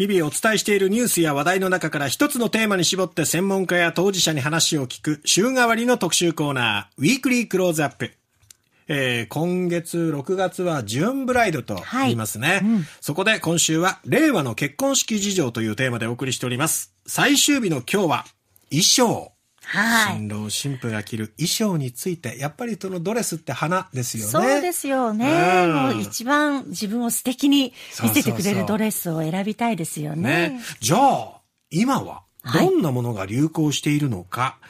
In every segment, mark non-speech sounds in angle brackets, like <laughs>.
日々お伝えしているニュースや話題の中から一つのテーマに絞って専門家や当事者に話を聞く週替わりの特集コーナー、ウィークリークローズアップ。えー、今月6月はジューンブライドと言いますね、はいうん、そこで今週は令和の結婚式事情というテーマでお送りしております。最終日の今日は衣装。はい、新郎新婦が着る衣装について、やっぱりそのドレスって花ですよね。そうですよね。うん、もう一番自分を素敵に見せてくれるドレスを選びたいですよね。ねじゃあ、今はどんなものが流行しているのか。はい、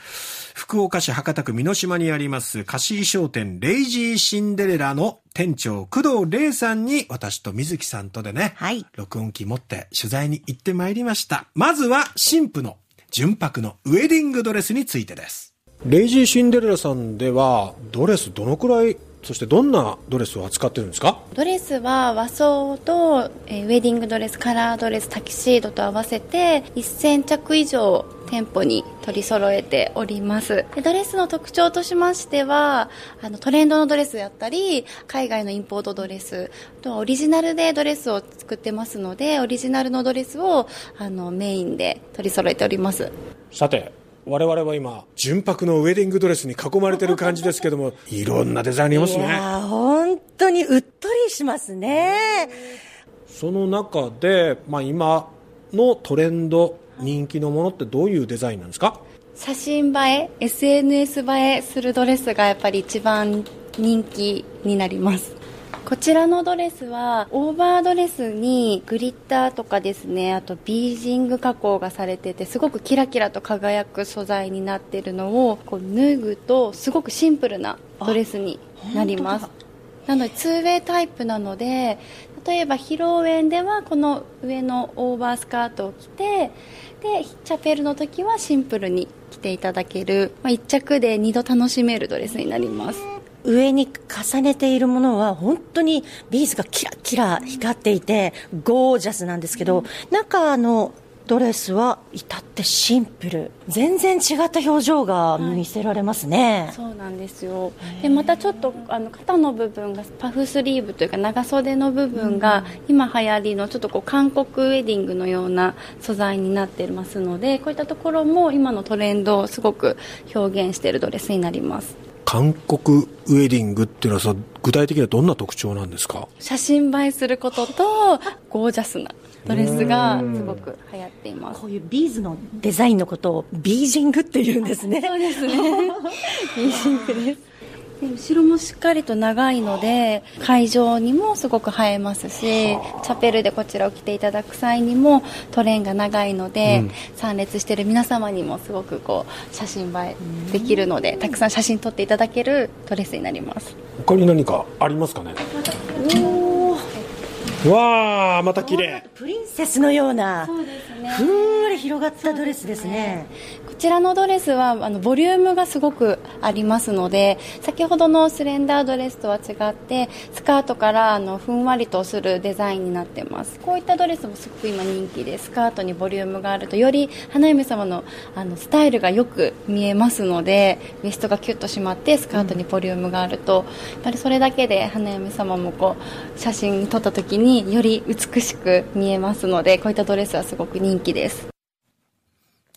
福岡市博多区美島にあります貸衣装店レイジーシンデレラの店長工藤玲さんに私と水木さんとでね、はい、録音機持って取材に行ってまいりました。まずは新婦の純白のウェディングドレスについてです。レイジーシンデレラさんでは、ドレスどのくらいそしてどんなドレスを扱ってるんですかドレスは和装と、えー、ウェディングドレスカラードレスタキシードと合わせて1000着以上店舗に取り揃えておりますドレスの特徴としましてはあのトレンドのドレスやったり海外のインポートドレスあとはオリジナルでドレスを作ってますのでオリジナルのドレスをあのメインで取り揃えておりますさてわれは今純白のウェディングドレスに囲まれてる感じですけどもいろんなデザインありますねいや本当にうっとりしますねその中で、まあ、今のトレンド人気のものってどういうデザインなんですか写真映え SNS 映えするドレスがやっぱり一番人気になりますこちらのドレスはオーバードレスにグリッターとかですねあとビージング加工がされててすごくキラキラと輝く素材になってるのをこう脱ぐとすごくシンプルなドレスになりますなので 2way タイプなので例えば披露宴ではこの上のオーバースカートを着てでチャペルの時はシンプルに着ていただける、まあ、1着で2度楽しめるドレスになります上に重ねているものは本当にビーズがキラキラ光っていてゴージャスなんですけど、中のドレスは至ってシンプル全然違った表情が見せられますね、はい、そうなんですよでまたちょっとあの肩の部分がパフスリーブというか長袖の部分が、今流行りのちょっとこう韓国ウェディングのような素材になっていますのでこういったところも今のトレンドをすごく表現しているドレスになります韓国ウェディングっていうのはさ具体的にはどんな特徴なんですか写真映えすることとゴージャスなドレスがすごく流行っていますこういうビーズのデザインのことをビージングっていうんですねそうですね <laughs> ビージングです後ろもしっかりと長いので会場にもすごく映えますしチャペルでこちらを着ていただく際にもトレーンが長いので、うん、参列している皆様にもすごくこう写真映えできるのでたくさん写真撮っていただけるドレスになります他に何かありますかね、わあまた綺麗プリンセスのようなそうですねふんわり広がったドレスですね、ね、こちらのドレスはあのボリュームがすごくありますので先ほどのスレンダードレスとは違ってスカートからあのふんわりとするデザインになってますこういったドレスもすごく今人気でスカートにボリュームがあるとより花嫁様のあのスタイルがよく見えますのでウエストがキュッと締まってスカートにボリュームがあると、うん、やっぱりそれだけで花嫁様もこう写真撮った時ににより美しく見えますのでこういったドレスはすごく人気です。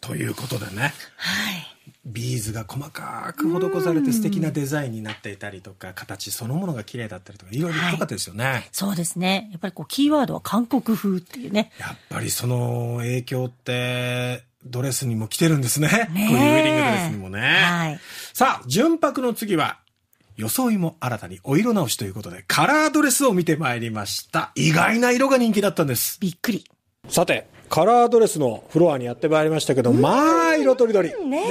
ということでね。はいビーズが細かく施されて素敵なデザインになっていたりとか、形そのものが綺麗だったりとか、いろいろ良かったですよね、はい、そうですね。やっぱりこう、キーワードは韓国風っていうね。やっぱりその影響って、ドレスにも来てるんですね。ねこういうウェディングドレスにもね。はい。さあ、純白の次は、装いも新たにお色直しということで、カラードレスを見てまいりました。意外な色が人気だったんです。びっくり。さて、カラードレスのフロアにやってまいりましたけど、まあ、色とりどり。ね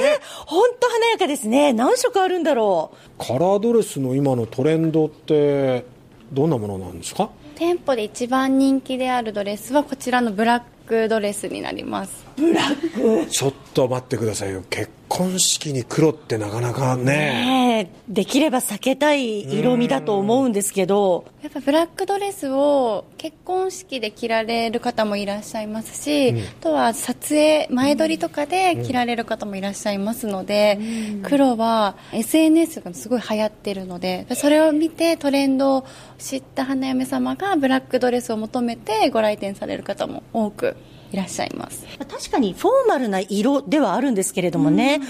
本ほんと華やかですね。何色あるんだろう。カラードレスの今のトレンドって、どんなものなんですか店舗で一番人気であるドレスは、こちらのブラックドレスになります。ブラックちょっと待ってくださいよ結婚式に黒ってなかなかねできれば避けたい色味だと思うんですけどやっぱブラックドレスを結婚式で着られる方もいらっしゃいますし、うん、あとは撮影前撮りとかで着られる方もいらっしゃいますので、うん、黒は SNS がすごい流行ってるのでそれを見てトレンドを知った花嫁様がブラックドレスを求めてご来店される方も多くいらっしゃいます確かにフォーマルな色ではあるんですけれどもね、うん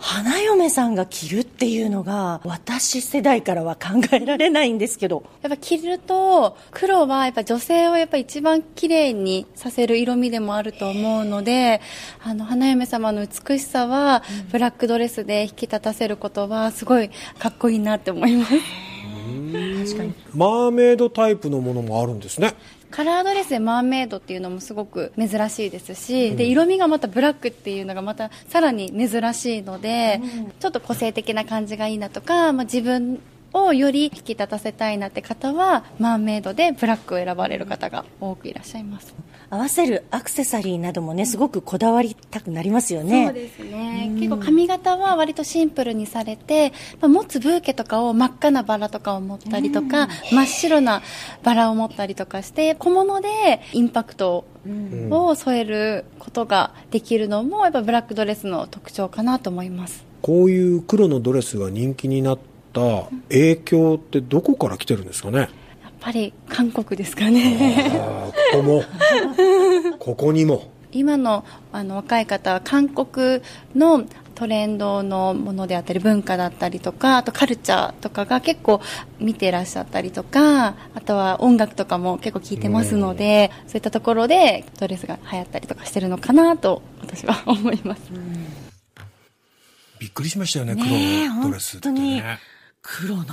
花嫁さんが着るっていうのが私世代からは考えられないんですけどやっぱ着ると黒はやっぱ女性をやっぱ一番綺麗にさせる色味でもあると思うのであの花嫁様の美しさはブラックドレスで引き立たせることはすごいかっこいいなって思います確かにマーメイドタイプのものもあるんですねカラードレスでマーメイドっていうのもすごく珍しいですし、うん、で色味がまたブラックっていうのがまたさらに珍しいので、うん、ちょっと個性的な感じがいいなとか、まあ、自分をより引き立たせたいなって方はマーメイドでブラックを選ばれる方が多くいらっしゃいます合わせるアクセサリーなどもねすごくこだわりたくなりますよねそうですね、結構髪型は割とシンプルにされて、まあ、持つブーケとかを真っ赤なバラとかを持ったりとか、真っ白なバラを持ったりとかして小物でインパクトを添えることができるのもやっぱブラックドレスの特徴かなと思いますこういう黒のドレスが人気になっった影響ってどこから来てるんですかねやっぱり韓国ですかねここも <laughs> ここにも今のあの若い方は韓国のトレンドのものであったり文化だったりとかあとカルチャーとかが結構見てらっしゃったりとかあとは音楽とかも結構聴いてますので、そういったところでドレスが流行ったりとかしてるのかなと私は思います、びっくりしましたよね黒ドレスって、ね、本当に黒の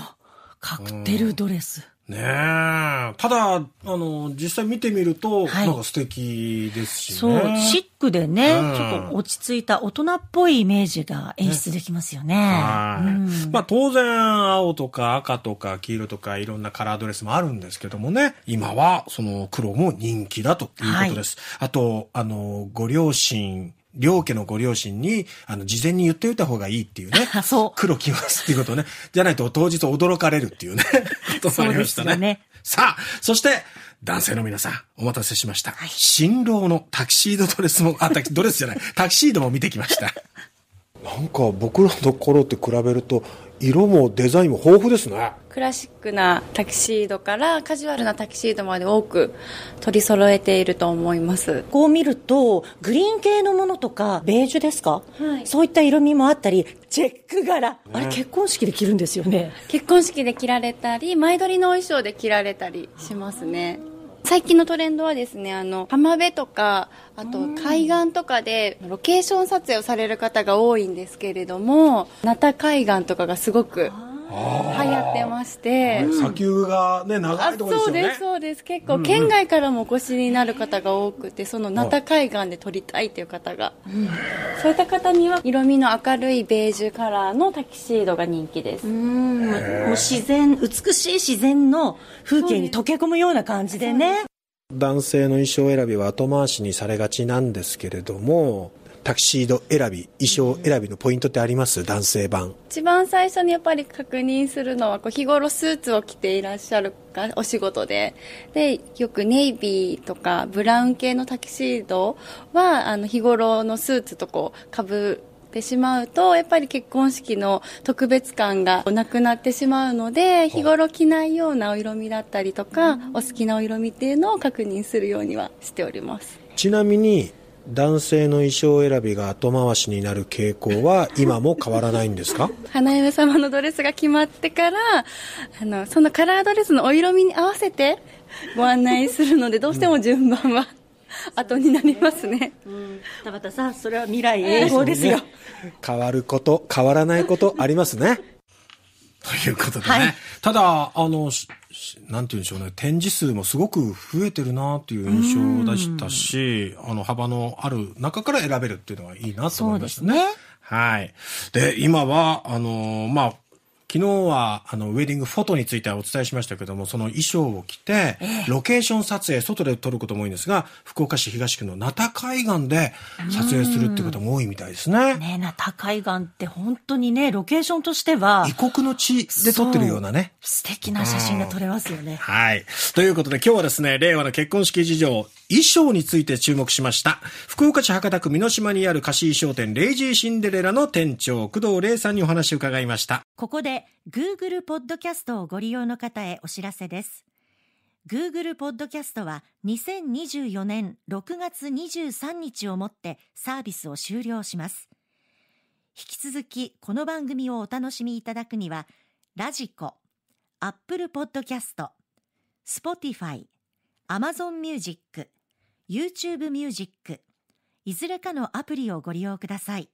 カクテルドレス。ねえ。ただ、あの、実際見てみると、はい、なんか素敵ですしね。そう、シックでね、うん、ちょっと落ち着いた大人っぽいイメージが演出できますよね。ねはい、うん、まあ当然、青とか赤とか黄色とかいろんなカラードレスもあるんですけどもね、今はその黒も人気だということです。はい、あと、あの、ご両親、両家のご両親に、あの、事前に言っておいた方がいいっていうね。<laughs> そう。黒きますっていうことね。じゃないと当日驚かれるっていうね。<laughs> ともあましたね。ねさあ、そして、男性の皆さん、お待たせしました。はい、新郎のタキシードドレスも、あ、タキ、ドレスじゃない、タキシードも見てきました。なんか僕らの頃って比べると色もデザインも豊富ですねクラシックなタキシードからカジュアルなタキシードまで多く取り揃えていると思いますこう見るとグリーン系のものとかベージュですか、はい、そういった色味もあったりチェック柄、ね、あれ結婚式で着るんですよね結婚式で着られたり前撮りのお衣装で着られたりしますね最近のトレンドはですねあの浜辺とかあと海岸とかでロケーション撮影をされる方が多いんですけれども那田海岸とかがすごく流行ってまして砂丘がね長いところですよねそうですそうです結構県外からもお越しになる方が多くてその名田海岸で撮りたいという方が、そういった方には色味の明るいベージュカラーのタキシードが人気ですうんもう自然美しい自然の風景に溶け込むような感じでね男性の衣装選びは後回しにされがちなんですけれどもタキシード選び衣装選びのポイントってあります男性版一番最初にやっぱり確認するのはこう日頃スーツを着ていらっしゃるかお仕事ででよくネイビーとかブラウン系のタキシードはあの日頃のスーツとかぶてしまうとやっぱり結婚式の特別感がなくなってしまうので日頃着ないようなお色味だったりとかお好きなお色味っていうのを確認するようにはしておりますちなみに男性の衣装選びが後回しになる傾向は今も変わらないんですか花嫁様のドレスが決まってからあのそのカラードレスのお色味に合わせてご案内するのでどうしても順番は、後になりますね、うん、田畑さんそれは未来永劫ですよ、ね、変わること変わらないことありますねということでね。はい、ただ、あの、なんて言うんでしょうね、展示数もすごく増えてるなという印象を出したし、あの、幅のある中から選べるっていうのはいいなと思いましたね。ねはい。で、今は、あのまあ、昨日はあのウェディングフォトについてはお伝えしましたけどもその衣装を着てロケーション撮影外で撮ることも多いんですが福岡市東区の名田海岸で撮影するってことも多いみたいですね。ね名田海岸って本当にねロケーションとしては異国の地で撮ってるようなね素敵な写真が撮れますよね。はい、ということで今日はですね令和の結婚式事情衣装について注目しました福岡市博多区美島にある貸衣装店レイジーシンデレラの店長工藤玲さんにお話を伺いました。ここでて Google ポッドキャストをご利用の方へお知らせです。Google ポッドキャストは2024年6月23日をもってサービスを終了します。引き続きこの番組をお楽しみいただくには、ラジコ、アップルポッドキャスト、スポティファイ、アマゾンミュージック、YouTube ミュージック、いずれかのアプリをご利用ください。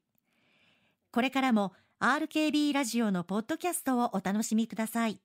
これからも RKB ラジオのポッドキャストをお楽しみください。